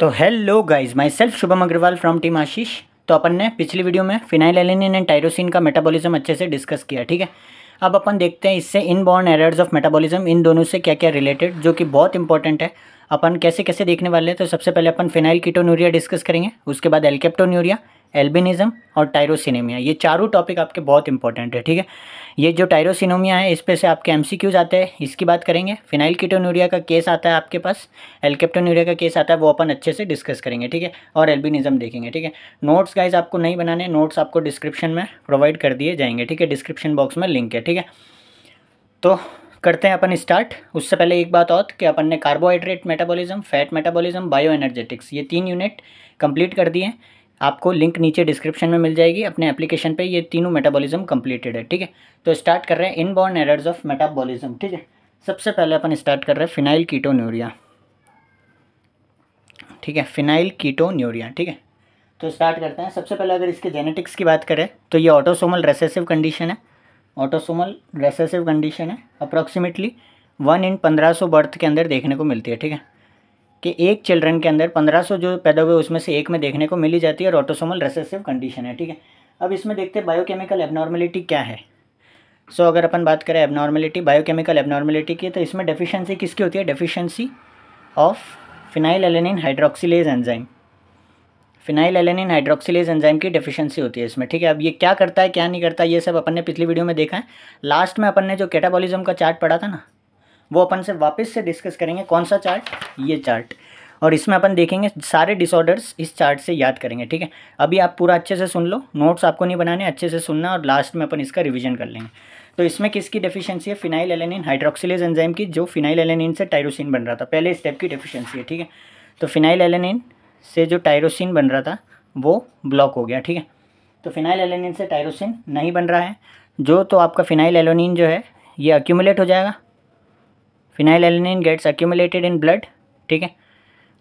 तो hello guys myself Shubham Agarwal from team Ashish तो अपन ने पिछली वीडियो में फिनाइल एलिनिन एंड टायरोसिन का मेटाबॉलिज्म अच्छे से डिस्कस किया ठीक है अब अपन देखते हैं इससे inborn errors of metabolism इन दोनों से क्या क्या रिलेटेड जो कि बहुत इंपॉर्टेंट है अपन कैसे कैसे देखने वाले हैं तो सबसे पहले अपन फिनाइल कीटोनूरिया डिस्कस करेंगे उसके बाद एल्केप्टोन्यूरिया एल्बिनिज्म और टायरोसिनेमिया ये चारों टॉपिक आपके बहुत इंपॉर्टेंट है ठीक है ये जो टायरोसिनोमिया है इस पे से आपके एमसीक्यूज आते हैं इसकी बात करेंगे फिनाइल कीटोनूरिया का केस आता है आपके पास एल्केप्टोनूरिया का केस आता है वो अपन अच्छे से डिस्कस करेंगे ठीक है और एल्बिनिज्म देखेंगे ठीक है नोट्स गाइज आपको नहीं बनाने नोट्स आपको डिस्क्रिप्शन में प्रोवाइड कर दिए जाएंगे ठीक है डिस्क्रिप्शन बॉक्स में लिंक है ठीक है तो करते हैं अपन स्टार्ट उससे पहले एक बात और कि अपन ने carbohydrate metabolism fat metabolism bioenergetics ये तीन यूनिट कंप्लीट कर दिए आपको लिंक नीचे डिस्क्रिप्शन में मिल जाएगी अपने एप्लीकेशन पे ये तीनों मेटाबॉलिज्म कंप्लीटेड है ठीक है तो स्टार्ट कर रहे हैं इनबॉर्न एरर्स ऑफ मेटाबॉलिज्म ठीक है सबसे पहले अपन स्टार्ट कर रहे हैं फिनाइल कीटोन्यूरिया ठीक है फिनाइल कीटोन्यूरिया ठीक है तो स्टार्ट करते हैं सबसे पहले अगर इसके जेनेटिक्स की बात करें तो ये ऑटोसोमल रेसेसिव कंडीशन है ऑटोसोमल रेसेसिव कंडीशन है अप्रॉक्सीमेटली वन इन पंद्रह सौ बर्थ के अंदर देखने को मिलती है ठीक है कि एक चिल्ड्रन के अंदर 1500 जो पैदा हुए उसमें से एक में देखने को मिली जाती है और ऑटोसोमल रेसेसिव कंडीशन है ठीक है अब इसमें देखते हैं बायोकेमिकल एबनॉर्मेलिटी क्या है सो so, अगर अपन बात करें एबनॉर्मेलिटी बायोकेमिकल एबनॉर्मेलिटी की तो इसमें डेफिशिएंसी किसकी होती है deficiency of phenylalanine hydroxylase enzyme phenylalanine hydroxylase enzyme की डेफिशिएंसी होती है इसमें ठीक है अब ये क्या करता है क्या नहीं करता ये सब अपन ने पिछली वीडियो में देखा है लास्ट में अपन ने जो कैटाबॉलिज्म का चार्ट पढ़ा था ना वो अपन से वापस से डिस्कस करेंगे कौन सा चार्ट ये चार्ट और इसमें अपन देखेंगे सारे डिसऑर्डर्स इस चार्ट से याद करेंगे ठीक है अभी आप पूरा अच्छे से सुन लो नोट्स आपको नहीं बनाने अच्छे से सुनना और लास्ट में अपन इसका रिविजन कर लेंगे तो इसमें किसकी डेफिशिएंसी है फिनाइल एलेनिन हाइड्रोक्सिलेज एंजाइम की जो फिनाइल एलेनिन से टायरोसिन बन रहा था पहले स्टेप की डेफिशिएंसी है ठीक है तो फिनाइल एलेनिन से जो टायरोसिन बन रहा था वो ब्लॉक हो गया ठीक है तो फिनाइल एलेनिन से टायरोसिन नहीं बन रहा है जो तो आपका फिनाइल एलोनिन जो है ये अक्यूमुलेट हो जाएगा phenylalanine gets accumulated in blood ठीक है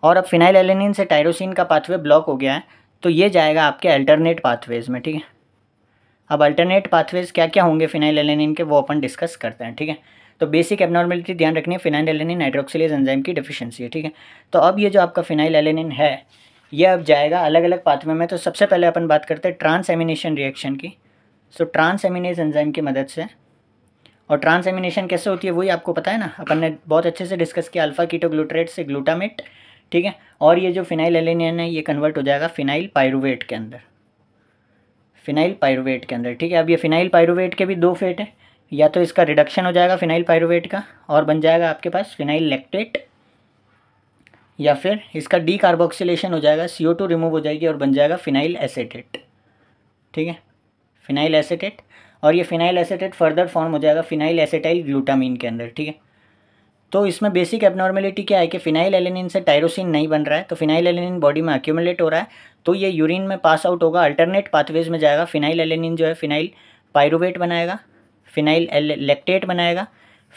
और अब फिनाइल एलिनिन से टायरोसिन का पाथवे ब्लॉक हो गया है तो ये जाएगा आपके अल्टरनेट पाथवेज में ठीक है अब अल्टरनेट पाथवेज क्या क्या होंगे फिनाइल एलिनिन के वो अपन डिस्कस करते हैं ठीक है तो बेसिक एबनॉर्मेलिटी ध्यान रखनी है फिनाइल एलिनिन हाइड्रोक्सिलेज एंजाइम की डिफिशियंसी है ठीक है तो अब ये जो आपका फिनाइल एलिनिन है ये अब जाएगा अलग अलग पाथवे में तो सबसे पहले अपन बात करते हैं ट्रांस एमिनेशन रिएक्शन की सो ट्रांस एमिनेज एंजाइम की मदद से और ट्रांसएमिनेशन कैसे होती है वही आपको पता है ना अपन ने बहुत अच्छे से डिस्कस किया अल्फ़ा कीटोग्लूटरेट से ग्लूटामेट ठीक है और ये जो फिनाइल एलिनियन है ये कन्वर्ट हो जाएगा फिनाइल पायरुवेट के अंदर फिनाइल पायरुवेट के अंदर ठीक है अब ये फिनाइल पायरुवेट के भी दो फेट है या तो इसका रिडक्शन हो जाएगा फिनाइल पायरुवेट का और बन जाएगा आपके पास फिनाइल लेक्टेट या फिर इसका डी हो जाएगा सी रिमूव हो जाएगी और बन जाएगा फिनाइल एसेटेट ठीक है फिनाइल एसेटेट और ये फिनाइल एसेटेट फर्दर फॉर्म हो जाएगा फिनाइल एसेटाइल ग्लूटामिन के अंदर ठीक है तो इसमें बेसिक एबनॉर्मेलिटी क्या है कि फिनाइल एलेनिन से टायरोसिन नहीं बन रहा है तो फिनाइल एलेनिन बॉडी में अक्यूमुलेट हो रहा है तो ये यूरिन में पास आउट होगा अल्टरनेट पाथवेज में जाएगा फिनाइल एलिनिन जो है फिनाइल पायरोवेट बनाएगा फिनाइल लेक्टेट बनाएगा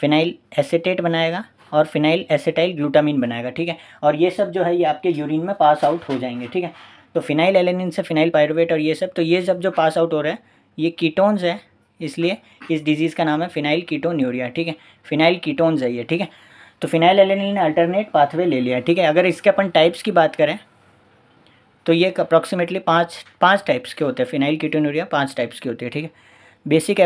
फिनाइल एसेटेट बनाएगा और फिनाइल एसेटाइल ग्लूटामिन बनाएगा ठीक है और ये सब जो है ये आपके यूरिन में पास आउट हो जाएंगे ठीक है तो फिनाइल एलिनिन से फिनाइल पायरोवेट और ये सब तो ये सब जो पास आउट हो रहा है ये कीटोन्स है इसलिए इस डिजीज़ का नाम है फिनाइल कीटोन यूरिया ठीक है फिनाइल कीटोन जाइए ठीक है तो phenylalanine alternate pathway ले लिया ठीक है अगर इसके अपन टाइप्स की बात करें तो ये अप्रॉक्सीमेटली पाँच पाँच टाइप्स के होते हैं फिनाइल कीटोन यूरिया पाँच टाइप्स की होती है ठीक है बेसिक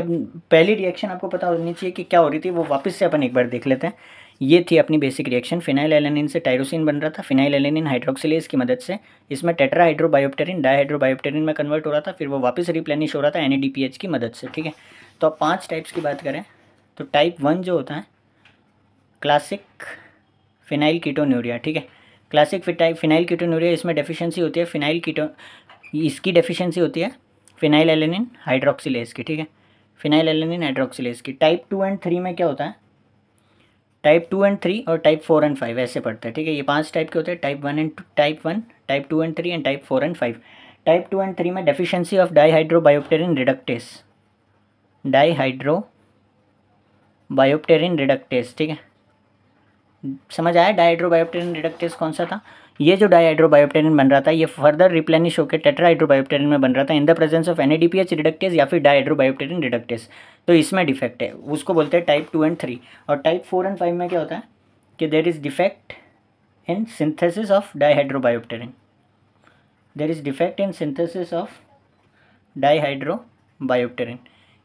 पहली रिएक्शन आपको पता होनी चाहिए कि क्या हो रही थी वो वापस से अपन एक बार देख लेते हैं ये थी अपनी बेसिक रिएक्शन फिनाइल एलेनिन से टाइरोसिन बन रहा था फिनाइल एलेनिन हाइड्रोक्सिलेज की मदद से इसमें टेट्रा हाइड्रोबायोप्टेरिन डाईहाइड्रोबायोप्टेरिन में कन्वर्ट हो रहा था फिर वो वापस रिप्लेनिश हो रहा था एन की मदद से ठीक है तो अब पाँच टाइप्स की बात करें तो टाइप वन जो होता है क्लासिक फिनाइल कीटोन्यूरिया ठीक है क्लासिक फिटाइल फिनाइल कीटोन्यूरिया इसमें डेफिशिएंसी होती है फिनाइल कीटो इसकी डेफिशिएंसी होती है फिनाइल एलेनिन हाइड्रोक्सिलेज की ठीक है फिनाइल एलेनिन हाइड्रोक्सिलेज की टाइप टू एंड थ्री में क्या होता है टाइप टू एंड थ्री और टाइप फोर एंड फाइव ऐसे पढ़ते हैं ठीक है ये पांच टाइप के होते हैं type one and type one type two and three and type four and five type two and three में deficiency of dihydrobiopterin reductase dihydrobiopterin reductase ठीक है समझ आया डाइड्रोबायोप्टेरिन रिडक्टेस कौन सा था ये जो डाईहाइड्रोबायोप्टेरिन बन रहा था ये फर्दर रिप्लेनिश होकर टेट्राहाइड्रोबायोप्टेरिन में बन रहा था in the presence of an reductase या फिर डाईहाइड्रोबायोप्टेरिन रिडक्टेज तो इसमें डिफेक्ट है उसको बोलते हैं टाइप टू एंड थ्री और टाइप फोर एंड फाइव में क्या होता है कि there is defect in synthesis of dihydrobiopterin there is defect in synthesis of dihydrobiopterin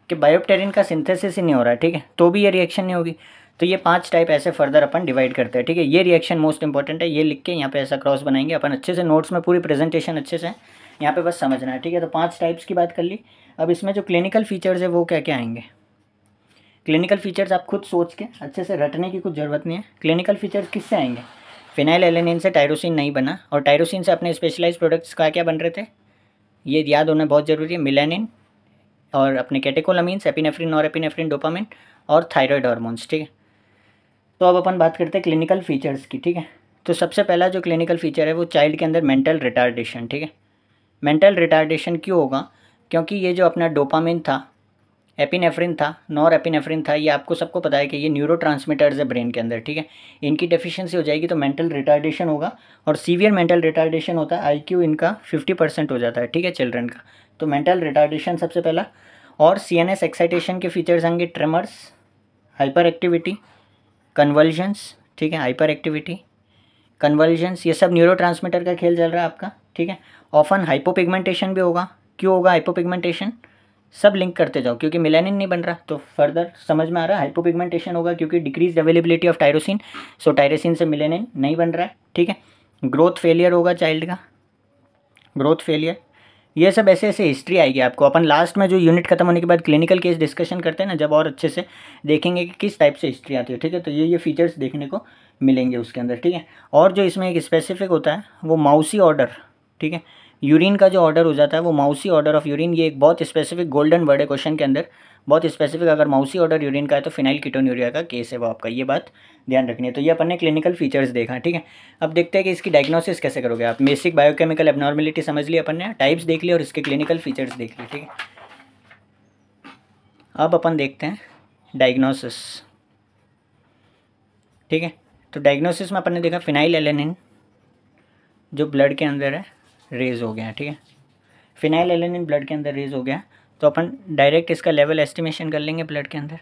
कि बायोप्टेरिन का सिंथेसिस ही नहीं हो रहा है ठीक है तो भी ये रिएक्शन नहीं होगी तो ये पांच टाइप ऐसे फर्दर अपन डिवाइड करते हैं ठीक है ये रिएक्शन मोस्ट इंपॉर्टेंट है ये लिख के यहाँ पे ऐसा क्रॉस बनाएंगे अपन अच्छे से नोट्स में पूरी प्रेजेंटेशन अच्छे से यहाँ पे बस समझना है ठीक है तो पांच टाइप्स की बात कर ली अब इसमें जो क्लिनिकल फीचर्स है वो क्या क्या आएंगे क्लिनिकल फीचर्स आप खुद सोच के अच्छे से रटने की कुछ ज़रूरत नहीं है क्लिनिकल फीचर्स किससे आएंगे फिनाइल एलेनिन से टायरोसिन नहीं बना और टायरोसिन से अपने स्पेशलाइज प्रोडक्ट्स का क्या बन रहे थे ये याद होना बहुत ज़रूरी है मिलेनिन और अपने कैटेकोलामीन्स एपिनेफ्रिन और एपिनेफ्रिन डोपामिन और थायराइड हार्मोन्स ठीक है तो अब अपन बात करते हैं क्लिनिकल फ़ीचर्स की ठीक है तो सबसे पहला जो क्लिनिकल फ़ीचर है वो चाइल्ड के अंदर मेंटल रिटार्डेशन ठीक है मेंटल रिटार्डेशन क्यों होगा क्योंकि ये जो अपना डोपामिन था एपिनेफ्रिन था नॉर एपिनेफ्रिन था ये आपको सबको पता है कि ये न्यूरो है ब्रेन के अंदर ठीक है इनकी डेफिशिएंसी हो जाएगी तो मेंटल रिटार्डेशन होगा और सीवियर मेंटल रिटार्डेशन होता है आईक्यू इनका फिफ्टी परसेंट हो जाता है ठीक है चिल्ड्रन का तो मेंटल रिटार्डेशन सबसे पहला और सी एन एक्साइटेशन के फीचर्स आएंगे ट्रेमर्स हाइपर एक्टिविटी कन्वर्जेंस ठीक है हाइपर एक्टिविटी कन्वर्जेंस ये सब न्यूरो का खेल चल रहा है आपका ठीक है ऑफन हाइपोपिगमेंटेशन भी होगा क्यों होगा हाइपोपिगमेंटेशन सब लिंक करते जाओ क्योंकि मिलानिन नहीं बन रहा तो फर्दर समझ में आ रहा है हाइपोपिगमेंटेशन होगा क्योंकि decrease availability of tyrosine so tyrosine से मिलानिन नहीं बन रहा है ठीक है ग्रोथ फेलियर होगा चाइल्ड का ग्रोथ फेलियर ये सब ऐसे ऐसे हिस्ट्री आएगी आपको अपन लास्ट में जो यूनिट खत्म होने के बाद क्लिनिकल केस डिस्कशन करते हैं ना जब और अच्छे से देखेंगे कि किस टाइप से हिस्ट्री आती है ठीक है तो ये ये फीचर्स देखने को मिलेंगे उसके अंदर ठीक है और जो इसमें एक स्पेसिफिक होता है वो माउसी ऑर्डर ठीक है यूरिन का जो ऑर्डर हो जाता है वो माउसी ऑर्डर ऑफ यूरिन ये एक बहुत स्पेसिफिक गोल्डन वर्ड है क्वेश्चन के अंदर बहुत स्पेसिफिक अगर माउसी ऑर्डर यूरिन का है तो फिनाइल कीटोन यूरिया का केस है वो आपका ये बात ध्यान रखनी है तो ये अपन ने क्लिनिकल फीचर्स देखा ठीक है अब देखते हैं कि इसकी डायग्नोसिस कैसे करोगे आप बेसिक बायोकेमिकल एबनॉर्मिलिटी समझ ली अपन ने टाइप्स देख लिया और इसके क्लिनिकल फीचर्स देख ली ठीक है अब अपन देखते हैं डायग्नोसिस ठीक है तो डायग्नोसिस में अपन ने देखा फिनाइल एलेनिन जो ब्लड के अंदर है रेज हो गया है ठीक है फिनाइल एलेनिन ब्लड के अंदर रेज हो गया तो अपन डायरेक्ट इसका लेवल एस्टिमेशन कर लेंगे ब्लड के अंदर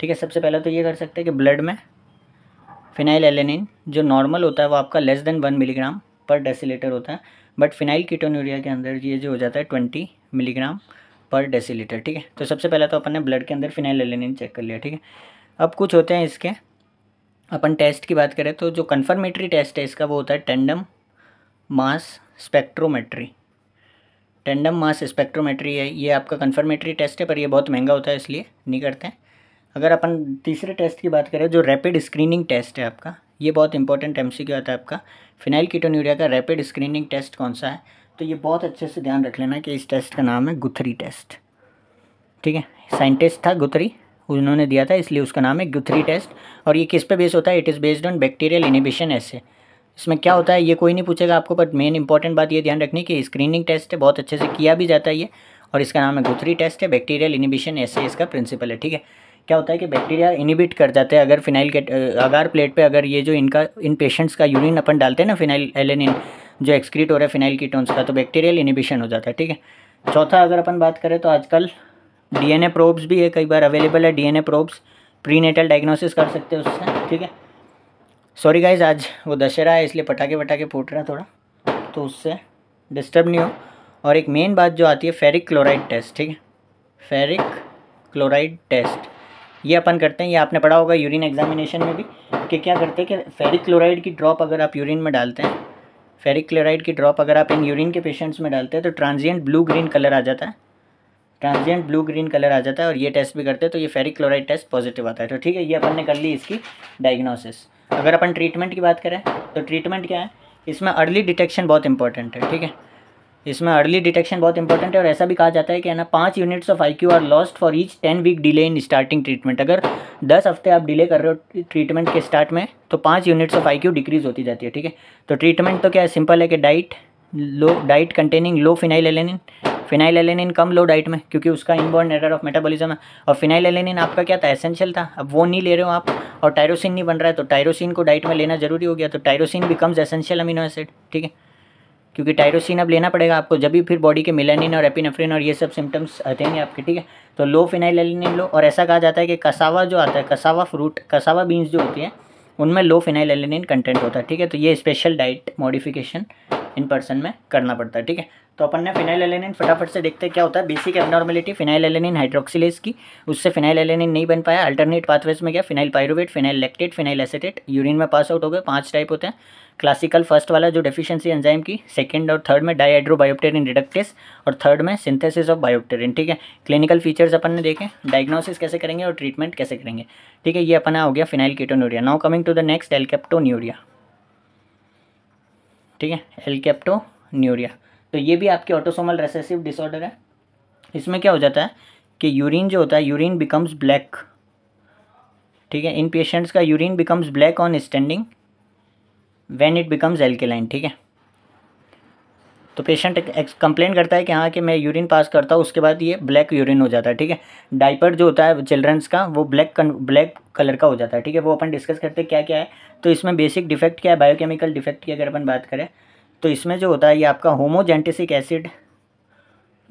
ठीक है सबसे पहले तो ये कर सकते हैं कि ब्लड में फिनाइल एलेनिन जो नॉर्मल होता है वो आपका less than one milligram per decilitre होता है बट फिनाइल कीटोनूरिया के अंदर ये जो हो जाता है ट्वेंटी मिलीग्राम पर डेसीलीटर ठीक है तो सबसे पहले तो अपन ने ब्लड के अंदर फिनाइल एलेनिन चेक कर लिया ठीक है अब कुछ होते हैं इसके अपन टेस्ट की बात करें तो जो कन्फर्मेटरी टेस्ट है इसका वो होता है tandem mass spectrometry tandem mass spectrometry है ये आपका कन्फर्मेटरी टेस्ट है पर ये बहुत महंगा होता है इसलिए नहीं करते हैं अगर अपन तीसरे टेस्ट की बात करें जो रैपिड स्क्रीनिंग टेस्ट है आपका ये बहुत इंपॉर्टेंट एम सी आता है आपका फिनाइल कीटोन्यूरिया का रैपिड स्क्रीनिंग टेस्ट कौन सा है तो ये बहुत अच्छे से ध्यान रख लेना कि इस टेस्ट का नाम है गुथरी टेस्ट ठीक है साइंटिस्ट था गुथरी उन्होंने दिया था इसलिए उसका नाम है गुथरी टेस्ट और ये किस पे बेस होता है it is based on bacterial inhibition ऐसे इसमें क्या होता है ये कोई नहीं पूछेगा आपको बट मेन इंपॉर्टेंट बात ये ध्यान रखनी कि स्क्रीनिंग टेस्ट है बहुत अच्छे से किया भी जाता है ये और इसका नाम है गुथरी टेस्ट है बैक्टीरियल इनिबिशन ऐसे इसका प्रिंसिपल है ठीक है क्या होता है कि बैक्टीरिया इनिबिट कर जाते हैं अगर फिनाइल के अगार प्लेट पे अगर ये जो इनका इन पेशेंट्स का यूरिन अपन डालते हैं ना फिनाइल एलेनिन जो एक्सक्रीट हो रहा है फिनाइल कीटोन्स का तो बैक्टीरियल इनिबिशन हो जाता है ठीक है चौथा अगर अपन बात करें तो आजकल डीएनए प्रोब्स भी है कई बार अवेलेबल है डीएनए प्रोब्स प्रीनेटल डायग्नोसिस कर सकते हैं उससे ठीक है सॉरी गाइज आज वो दशहरा है इसलिए पटाखे वटाखे फूट रहा थोड़ा तो उससे डिस्टर्ब नहीं हो और एक मेन बात जो आती है फेरिक क्लोराइड टेस्ट ठीक है फेरिक क्लोराइड टेस्ट ये अपन करते हैं ये आपने पढ़ा होगा यूरिन एग्जामिनेशन में भी कि क्या करते हैं कि फेरिक क्लोराइड की ड्रॉप अगर आप यूरिन में डालते हैं फेरिक क्लोराइड की ड्रॉप अगर आप इन यूरिन के पेशेंट्स में डालते हैं तो ट्रांजियंट ब्लू ग्रीन कलर आ जाता है ट्रांजियंट ब्लू ग्रीन कलर आ जाता है और ये टेस्ट भी करते हैं तो ये फेरिक क्लोराइड टेस्ट पॉजिटिव आता है तो ठीक है ये अपन ने कर ली इसकी डायग्नोसिस अगर अपन ट्रीटमेंट की बात करें तो ट्रीटमेंट क्या है इसमें अर्ली डिटेक्शन बहुत इंपॉर्टेंट है ठीक है इसमें अर्ली डिटेक्शन बहुत इंपॉर्टेंट है और ऐसा भी कहा जाता है कि है ना पाँच units of I Q are lost for each ten week delay in starting treatment अगर दस हफ्ते आप डिले कर रहे हो ट्रीटमेंट के स्टार्ट में तो पाँच units of I Q decrease होती जाती है ठीक है तो ट्रीटमेंट तो क्या है सिंपल है कि diet low diet containing low phenylalanine phenylalanine कम लो डाइट में क्योंकि उसका इनबॉर्न एरर ऑफ मेटाबॉलिज्म है और फिनाइल एलेनिन आपका क्या था एसेंशियल था अब वो नहीं ले रहे हो आप और टायरोसिन नहीं बन रहा है तो टायरोसिन को डाइट में लेना जरूरी हो गया तो tyrosine becomes essential amino acid ठीक है क्योंकि टायरोसिन अब लेना पड़ेगा आपको जब भी फिर बॉडी के मिलानिन और एपिनेफ्रिन और ये सब सिम्टम्स आते हैं आपके ठीक है तो लो फिनाइल एलेनिन लो और ऐसा कहा जाता है कि कसावा जो आता है कसावा फ्रूट कसावा बीन्स जो होती है उनमें लो फिनाइल एलिनिन कंटेंट होता है ठीक है तो ये special diet modification in person में करना पड़ता है ठीक है तो अपन ने फिनाइल एलेनिन फटाफट से देखते हैं क्या होता है basic abnormality phenylalanine hydroxylase की उससे फिनाइल एलेनिन नहीं बन पाया अल्टरनेट पाथवेज में गया phenylpyruvate phenyllactate phenylacetate urine में पास आउट हो गए पांच टाइप होते हैं क्लासिकल फर्स्ट वाला जो डेफिशिएंसी एंजाइम की सेकंड और थर्ड में डाईहाइड्रो बायोप्टेरिन रिडक्टेस और थर्ड में सिंथेसिस ऑफ बायोप्टेरिन ठीक है क्लिनिकल फीचर्स अपन ने देखें डायग्नोसिस कैसे करेंगे और ट्रीटमेंट कैसे करेंगे ठीक है ये अपना हो गया phenylketonuria now coming to the next alkaptonuria ठीक है एलकेप्टोन्यूरिया तो ये भी आपके ऑटोसोमल रेसेसिव डिसऑर्डर है इसमें क्या हो जाता है कि यूरिन जो होता है यूरिन बिकम्स ब्लैक ठीक है इन पेशेंट्स का urine becomes black on standing when it becomes alkaline ठीक है तो पेशेंट कंप्लेंट करता है कि हाँ कि मैं यूरिन पास करता हूँ उसके बाद ये ब्लैक यूरिन हो जाता है ठीक है डाइपर जो होता है चिल्ड्रंस का वो ब्लैक ब्लैक कलर का हो जाता है ठीक है वो अपन डिस्कस करते हैं क्या क्या है तो इसमें बेसिक डिफेक्ट क्या है बायोकेमिकल डिफेक्ट की अगर अपन बात करें तो इसमें जो होता है ये आपका होमोजेंटिसिक एसिड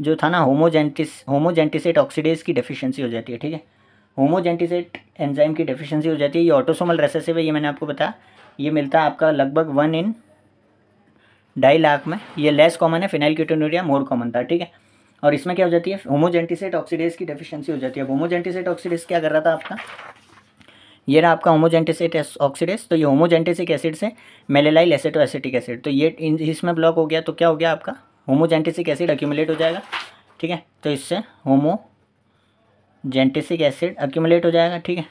जो था ना होमोजेंटिस होमोजेंटिसेट ऑक्सीडेज की डेफिशिएंसी हो जाती है ठीक है होमोजेंटिसेट एंजाइम की डेफिशिएंसी हो जाती है ये ऑटोसोमल रेसेसिव है ये मैंने आपको बताया ये मिलता है आपका लगभग वन इन ढाई लाख में ये लेस कॉमन है फिनाइल क्यूटोनोरिया मोर कॉमन था ठीक है और इसमें क्या हो जाती है होमोजेंटिसेट ऑक्सीडेज की डिफिशियंसी हो जाती है होमोजेंटिसेट ऑक्सीडेज क्या कर रहा था आपका ये रहा आपका होमोजेंटेसिक ऑक्सीडेस तो ये होमोजेंटेसिक एसिड से मेलेलाइल एसिटो एसिटिक एसिड तो ये इसमें ब्लॉक हो गया तो क्या हो गया आपका होमोजेंटेसिक एसिड अक्यूमुलेट हो जाएगा ठीक है तो इससे होमोजेंटेसिक एसिड अक्यूमुलेट हो जाएगा ठीक है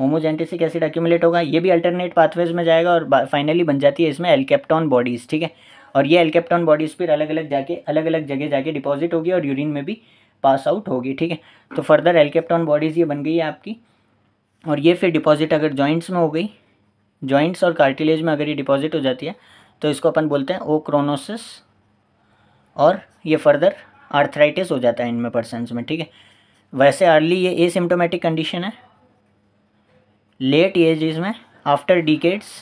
होमोजेंटेसिक एसिड अक्यूमुलेट होगा ये भी अल्टरनेट पाथवेज में जाएगा और फाइनली बन जाती है इसमें एल्केप्टॉन बॉडीज़ ठीक है और ये एल्केप्टॉन बॉडीज़ फिर अलग अलग जाके अलग अलग जगह जाके डिपॉजिट होगी और यूरिन में भी पास आउट होगी ठीक है तो फर्दर एल्केप्टॉन बॉडीज़ ये बन गई है आपकी और ये फिर डिपॉजिट अगर जॉइंट्स में हो गई जॉइंट्स और कार्टिलेज में अगर ये डिपॉजिट हो जाती है तो इसको अपन बोलते हैं ओ क्रोनोसिस और ये फर्दर आर्थराइटिस हो जाता है इनमें पर्सनस में ठीक है वैसे अर्ली ये एसिम्टोमेटिक कंडीशन है लेट एज में आफ्टर डिकेड्स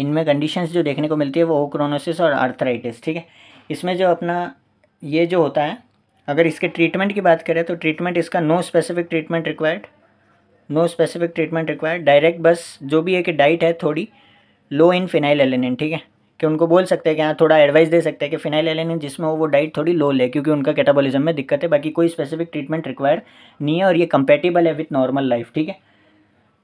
इनमें कंडीशंस जो देखने को मिलती है वो ओक्रोनोसिस और आर्थराइटिस ठीक है इसमें जो अपना ये जो होता है अगर इसके ट्रीटमेंट की बात करें तो ट्रीटमेंट इसका no specific treatment required no specific treatment required direct बस जो भी है कि डाइट है थोड़ी लो इन फिनाइल एलिनिन ठीक है कि उनको बोल सकते हैं कि हाँ थोड़ा एडवाइस दे सकते हैं कि फिनाइल एलिनिन जिसमें वो डाइट थोड़ी लो ले क्योंकि उनका कैटाबॉलिज्म में दिक्कत है बाकी कोई स्पेसिफिक ट्रीटमेंट रिक्वायर्ड नहीं है और ये कंपेटेबल है विथ नॉर्मल लाइफ ठीक है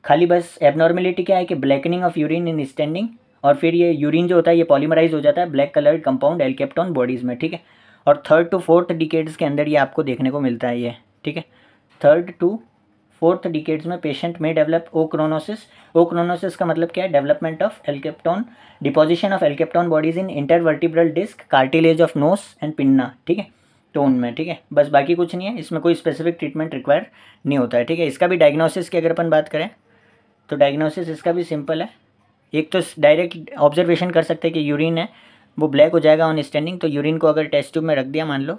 खाली बस एबनॉर्मेलिटी क्या है कि blackening of urine in standing और फिर ये यूरिन जो होता है ये पॉलीमराइज हो जाता है black coloured compound alkapton bodies में ठीक है और थर्ड टू फोर्थ डिकेड्स के अंदर ये आपको देखने को मिलता है ये ठीक है थर्ड टू फोर्थ डिकेड्स में पेशेंट में डेवलप ओक्रोनोसिस ओक्रोनोसिस का मतलब क्या है development of alkapton deposition of alkapton bodies in intervertebral disc cartilage of nose and pinna ठीक है तो उनमें ठीक है बस बाकी कुछ नहीं है इसमें कोई स्पेसिफिक ट्रीटमेंट रिक्वायर नहीं होता है ठीक है इसका भी डायग्नोसिस की अगर अपन बात करें तो डायग्नोसिस इसका भी सिंपल है एक तो डायरेक्ट ऑब्जर्वेशन कर सकते हैं कि यूरिन है वो ब्लैक हो जाएगा ऑन स्टैंडिंग तो यूरिन को अगर टेस्ट ट्यूब में रख दिया मान लो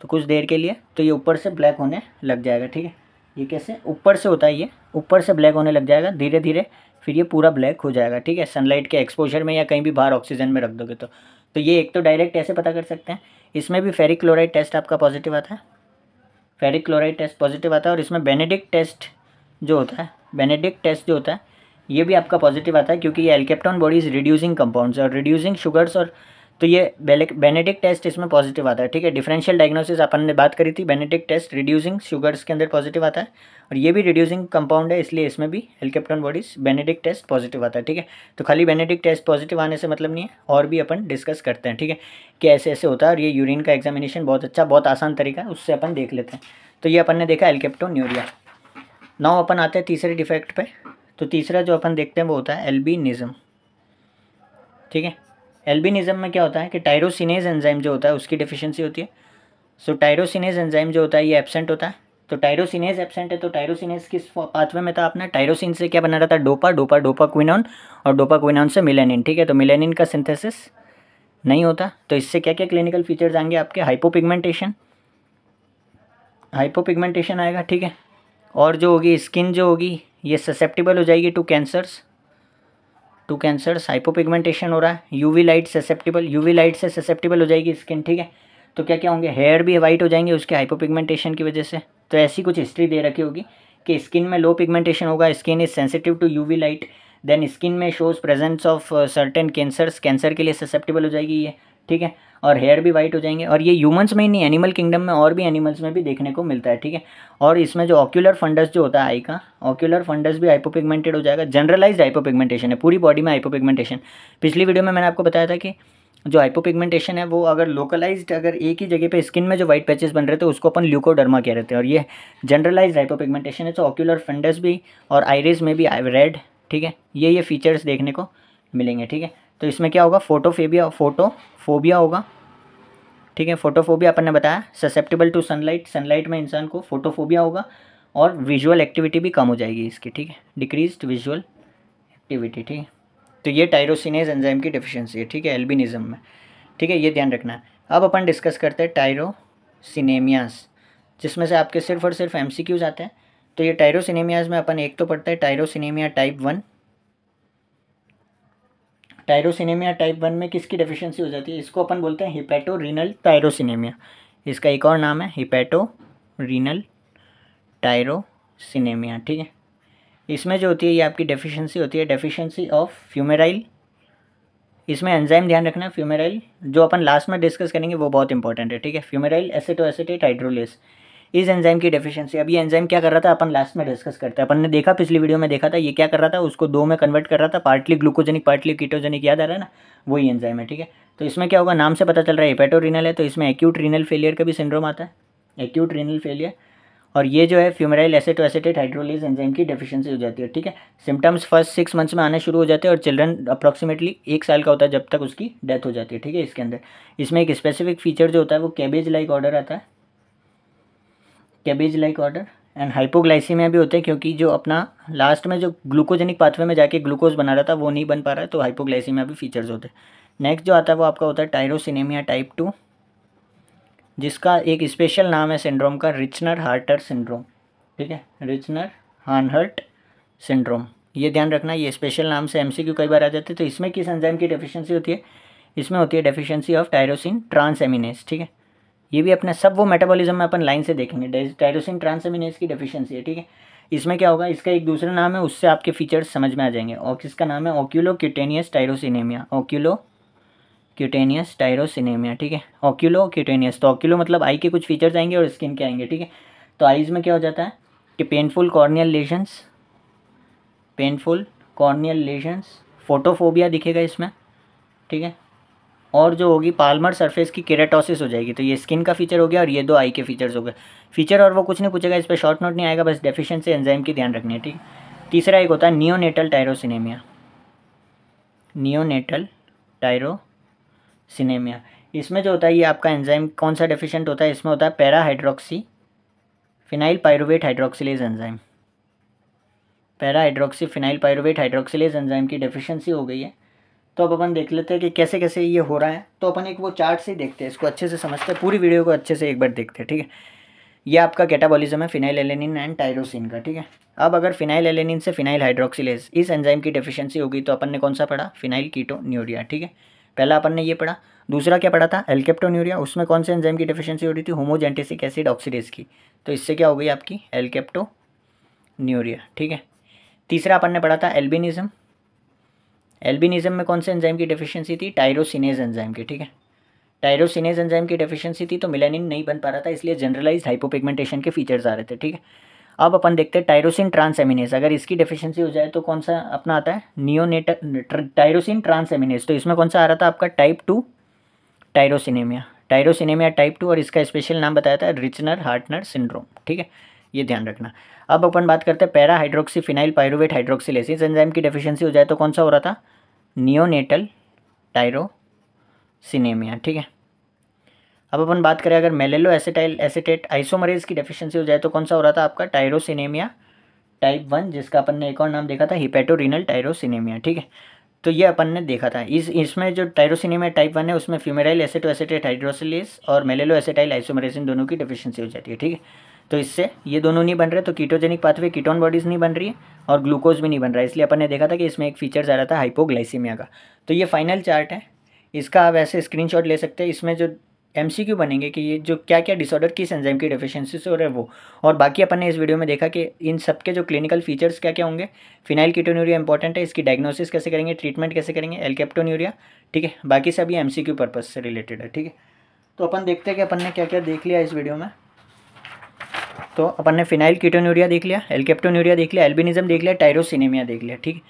तो कुछ देर के लिए तो ये ऊपर से ब्लैक होने लग जाएगा ठीक है ये कैसे ऊपर से होता है ये ऊपर से ब्लैक होने लग जाएगा धीरे धीरे फिर ये पूरा ब्लैक हो जाएगा ठीक है सनलाइट के एक्सपोजर में या कहीं भी बाहर ऑक्सीजन में रख दोगे तो तो ये एक तो डायरेक्ट ऐसे पता कर सकते हैं इसमें भी फेरिक क्लोराइड टेस्ट आपका पॉजिटिव आता है फेरिक क्लोराइड टेस्ट पॉजिटिव आता है और इसमें बेनेडिक टेस्ट जो होता है बेनेडिक टेस्ट जो होता है ये भी आपका पॉजिटिव आता है क्योंकि ये एल्केप्टॉन बॉडीज रिड्यूसिंग कंपाउंड्स और रिड्यूसिंग शुगर्स और तो ये बेनेडिक टेस्ट इसमें पॉजिटिव आता है ठीक है डिफरेंशियल डायग्नोसिस अपन ने बात करी थी बेनेडिक टेस्ट रिड्यूसिंग शुगर्स के अंदर पॉजिटिव आता है और ये भी रिड्यूसिंग कंपाउंड है इसलिए इसमें भी alkapton bodies Benedict test positive आता है ठीक है तो खाली बेनेडिक टेस्ट पॉजिटिव आने से मतलब नहीं है और भी अपन डिस्कस करते हैं ठीक है कि ऐसे ऐसे होता है और ये यूरिन का एग्जामिनेशन बहुत अच्छा बहुत आसान तरीका है उससे अपन देख लेते हैं तो ये अपन ने देखा एल्केप्टोन यूरिया नाव अपन आते हैं तीसरे डिफेक्ट पर तो तीसरा जो अपन देखते हैं वो होता है एल्बिनिज़म ठीक है एल्बिनिज़म में क्या होता है कि टायरोसिनेज एंजाइम जो होता है उसकी डिफिशियंसी होती है सो टायरोसिनेज एंजाइम जो होता है ये एबसेंट होता है तो टायरोसिनेज एबसेंट है तो टायरोसिनेज किस पाथवे में था अपना टायरोसिन से क्या बना रहा था डोपा डोपा डोपा क्विनॉन और डोपा क्विनॉन से मिलेनिन ठीक है तो मिलेनिन का सिंथेसिस नहीं होता तो इससे क्या क्या क्लिनिकल फीचर्स आएंगे आपके हाइपोपिगमेंटेशन हाइपोपिगमेंटेशन आएगा ठीक है और जो होगी स्किन जो होगी ये ससेप्टिबल हो जाएगी to cancers to cancers pigmentation हो रहा है UV light susceptible UV light से ससेप्टेबल हो जाएगी स्किन ठीक है तो क्या क्या होंगे हेयर भी वाइट हो जाएंगे उसके हाइपोपिगमेंटेशन की वजह से तो ऐसी कुछ हिस्ट्री दे रखी होगी कि स्किन में लो पिगमेंटेशन होगा skin is sensitive to UV light then skin में shows presence of certain cancers cancer के लिए ससेप्टेबल हो जाएगी ये ठीक है और हेयर भी वाइट हो जाएंगे और ये ह्यूमंस में ही नहीं एनिमल किंगडम में और भी एनिमल्स में भी देखने को मिलता है ठीक है और इसमें जो ऑक्यूलर फंडस जो होता है आई का ऑक्यूलर फंडस भी हाइपोपिगमेंटेड हो जाएगा जनरलाइज हाइपोपिगमेंटेशन है पूरी बॉडी में हाइपोपिगमेंटेशन पिछली वीडियो में मैंने आपको बताया था कि जो हाइपोपिगमेंटेशन है वो अगर लोकलाइज्ड अगर एक ही जगह पर स्किन में जो वाइट पैचेस बन रहे थे उसको अपन ल्यूकोडर्मा कह रहे थे और ये जनरलाइज्ड हाइपोपिगमेंटेशन है तो ऑक्यूलर फंडस भी और आइरिस में भी रेड ठीक है ये ये फीचर्स देखने को मिलेंगे ठीक है तो इसमें क्या होगा फोटोफेबिया फोटोफोबिया होगा ठीक है फोटोफोबिया अपन ने बताया ससेप्टेबल टू सनलाइट सनलाइट में इंसान को फोटोफोबिया होगा और विजुअल एक्टिविटी भी कम हो जाएगी इसकी ठीक है डिक्रीज विजुअल एक्टिविटी ठीक है तो ये टायरोसिनेज एंजाइम की डिफिशियंसी है ठीक है एल्बिनिज्म में ठीक है ये ध्यान रखना है अब अपन डिस्कस करते हैं टायरोसिनेमियाज जिसमें से आपके सिर्फ और सिर्फ एम आते हैं तो ये टायरोसिनेमियाज में अपन एक तो पढ़ते हैं tyrosinaemia type one tyrosinaemia type one में किसकी डेफिशिएंसी हो जाती है इसको अपन बोलते हैं हिपेटो रीनल टायरोसिनेमिया इसका एक और नाम है हिपेटो रीनल टायरोसिनेमिया ठीक है इसमें जो होती है ये आपकी डेफिशिएंसी होती है डेफिशिएंसी ऑफ फ्यूमेराइल इसमें एंजाइम ध्यान रखना है फ्यूमेराइल जो अपन लास्ट में डिस्कस करेंगे वो बहुत इंपॉर्टेंट है ठीक है फ्यूमेराइल एसिटो एसिटेट हाइड्रोलेस इस एंजाइम की डेफिशिएंसी अब ये एंजाइम क्या कर रहा था अपन लास्ट में डिस्कस करते हैं अपन ने देखा पिछली वीडियो में देखा था ये क्या कर रहा था उसको दो में कन्वर्ट कर रहा था पार्टली ग्लूकोजेनिक पार्टली कीटोजेनिक याद आ रहा है ना वही एंजाइम है ठीक है तो इसमें क्या होगा नाम से पता चल रहा है रिनल है तो इसमें एक्यूट रीनल फेलियर का भी सिंड्रोम आता है एक्यूट रीनल फेलियर और ये जो है fumarylacetoacetate hydrolase enzyme की डेफिशिएंसी हो जाती है ठीक है सिम्टम्स फर्स्ट सिक्स मंथ्स में आने शुरू हो जाते हैं और चिल्ड्रन अप्रॉक्सीमेटली एक साल का होता है जब तक उसकी डेथ हो जाती है ठीक है इसके अंदर इसमें एक स्पेसिफिक फीचर जो होता है वो कैबेज लाइक ऑर्डर आता है cabbage like odour and hypoglycaemia भी होते हैं क्योंकि जो अपना लास्ट में जो ग्लूकोजेनिक पाथवे में जाके ग्लूकोज बना रहा था वो नहीं बन पा रहा है तो हाइपोग्लाइसीमिया भी फीचर्स होते हैं नेक्स्ट जो आता है वो आपका होता है टायरोसिनेमिया टाइप टू जिसका एक स्पेशल नाम है सिंड्रोम का रिचनर हार्टर सिंड्रोम ठीक है रिचनर हार्नहर्ट सिंड्रोम ये ध्यान रखना ये स्पेशल नाम से एम कई बार आ जाते हैं तो इसमें किस एंजाइम की डेफिशिएंसी होती है इसमें होती है डेफिशिएंसी ऑफ टायरोसिन ट्रांसएमिनेस ठीक है ये भी अपने सब वो मेटाबॉलिज्म में अपन लाइन से देखेंगे टायरोसिन ट्रांसमिनेस की डेफिशिएंसी है ठीक है इसमें क्या होगा इसका एक दूसरा नाम है उससे आपके फीचर्स समझ में आ जाएंगे और किसका नाम है oculocutaneous tyrosinaemia oculocutaneous tyrosinaemia ठीक है ओक्यूलो क्यूटेनियस तो ओक्यूलो मतलब आई के कुछ फीचर्स आएंगे और स्किन के आएंगे ठीक है तो आईज़ में क्या हो जाता है कि painful corneal lesions painful corneal lesions photophobia दिखेगा इसमें ठीक है और जो होगी पालमर सरफेस की केराटोसिस हो जाएगी तो ये स्किन का फीचर हो गया और ये दो आई के फीचर्स हो गए फीचर और वो कुछ नहीं पूछेगा इस पर शॉर्ट नोट नहीं आएगा बस डेफिशिएंसी एंजाइम की ध्यान रखनी है ठीक तीसरा एक होता है नियोनेटल टायरोसिनेमिया नियोनेटल टायरोसिनेमिया इसमें जो होता है ये आपका एंजाइम कौन सा डेफिशिएंट होता है इसमें होता है phenyl pyruvate hydroxylase enzyme phenyl pyruvate hydroxylase enzyme की डेफिशेंसी हो गई है तो अब अपन देख लेते हैं कि कैसे कैसे ये हो रहा है तो अपन एक वो चार्ट से ही देखते हैं इसको अच्छे से समझते हैं पूरी वीडियो को अच्छे से एक बार देखते हैं ठीक है ये आपका कैटाबॉलिज्म है फिनाइल एलेनिन एंड टायरोसिन का ठीक है अब अगर फिनाइल एलेनिन से फिनाइल हाइड्रोक्सीलेज इस एंजाइम की डेफिशिएंसी होगी तो अपन ने कौन सा पढ़ा फिनाइल कीटो न्यूरिया ठीक है पहला अपन ने ये पढ़ा दूसरा क्या पढ़ा था न्यूरिया उसमें कौन से एंजाइम की डिफिशियंसी हो रही थी होमोजेंटेसिक एसिड ऑक्सीडेज की तो इससे क्या हो गई आपकी एल्केप्टो न्यूरिया ठीक है तीसरा अपन ने पढ़ा था एल्बिनिज्म एल्बिनिज्म में कौन से एंजाइम की डेफिशिएंसी थी टायरोसिनेज एंजाइम की ठीक है टायरोसिनेज एंजाइम की डेफिशिएंसी थी तो मिलानिन नहीं बन पा रहा था इसलिए जनरलाइज हाइपोपिगमेंटेशन के फीचर्स आ रहे थे ठीक है अब अपन देखते हैं टायरोसिन ट्रांसएमिनेज अगर इसकी डेफिशिएंसी हो जाए तो कौन सा अपना आता है नियोनेट टायरोसिन ट्रांसएमिनेज तो इसमें कौन सा आ रहा था आपका type two tyrosinaemia tyrosinaemia type two और इसका स्पेशल नाम बताया था रिचनर हार्टनर सिंड्रोम ठीक है ये ध्यान रखना अब अपन बात करते हैं parahydroxyphenyl hydroxy hydroxylases enzyme की डेफिशिएंसी हो जाए तो कौन सा हो रहा था नियोनेटल टायरोसिनेमिया ठीक है अब अपन बात करें अगर मेलेलो एसिटाइल एसिटेट आइसोमरेज की डेफिशिएंसी हो जाए तो कौन सा हो रहा था आपका टायरोसिनेमिया टाइप वन जिसका अपन ने एक और नाम देखा था हिपेटोरिनल टायरोसिनेमिया ठीक है तो ये अपन ने देखा था इस इसमें जो टायरोसिनेमिया टाइप वन है उसमें फ्यूमेराइल एसिटो एसिटेट हाइड्रोसिलिस और मेलेलो एसिटाइल आइसोमरेसिन दोनों की डेफिशिएंसी हो जाती है ठीक है तो इससे ये दोनों नहीं बन रहे तो कीटोजेनिक पाथवे कीटोन बॉडीज़ नहीं बन रही है और ग्लूकोज भी नहीं बन रहा है इसलिए अपन ने देखा था कि इसमें एक फीचर्स आ रहा था हाइपोग्लाइसीमिया का तो ये फाइनल चार्ट है इसका आप ऐसे स्क्रीनशॉट ले सकते हैं इसमें जो एम सी क्यू बनेंगे कि ये जो क्या क्या डिसऑर्डर किस एंजाइम की डेफिशिएंसी से हो रहा है वो और बाकी अपन ने इस वीडियो में देखा कि इन सब के जो क्लिनिकल फीचर्स क्या क्या होंगे फिनाइल कीटोन्यूरिया इंपॉर्टेंट है इसकी डायग्नोसिस कैसे करेंगे ट्रीटमेंट कैसे करेंगे एलकेप्टोन्यूरिया ठीक है बाकी सब ये एम सी क्यू से रिलेटेड है ठीक है तो अपन देखते हैं कि अपन ने क्या क्या देख लिया इस वीडियो में तो अपन ने फिनाइल कीटोन्यूरिया देख लिया एल्केप्टोन्यूरिया देख लिया एल्बिनिज्म देख लिया टायरोसिनेमिया देख लिया ठीक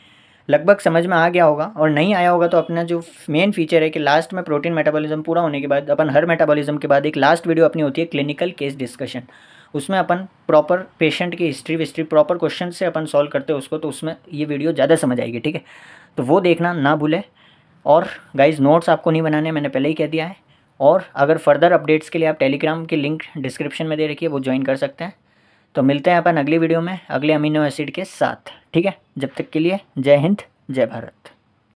लगभग समझ में आ गया होगा और नहीं आया होगा तो अपना जो मेन फीचर है कि लास्ट में प्रोटीन मेटाबॉलिज्म पूरा होने के बाद अपन हर मेटाबॉलिज्म के बाद एक लास्ट वीडियो अपनी होती है क्लिनिकल केस डिस्कशन उसमें अपन प्रॉपर पेशेंट की हिस्ट्री विस्ट्री प्रॉपर क्वेश्चन से अपन सॉल्व करते हैं उसको तो उसमें ये वीडियो ज़्यादा समझ आएगी ठीक है तो वो देखना ना भूलें और गाइज नोट्स आपको नहीं बनाने मैंने पहले ही कह दिया है और अगर फर्दर अपडेट्स के लिए आप टेलीग्राम की लिंक डिस्क्रिप्शन में दे रखी है वो ज्वाइन कर सकते हैं तो मिलते हैं अपन अगली वीडियो में अगले अमीनो एसिड के साथ ठीक है जब तक के लिए जय हिंद जय भारत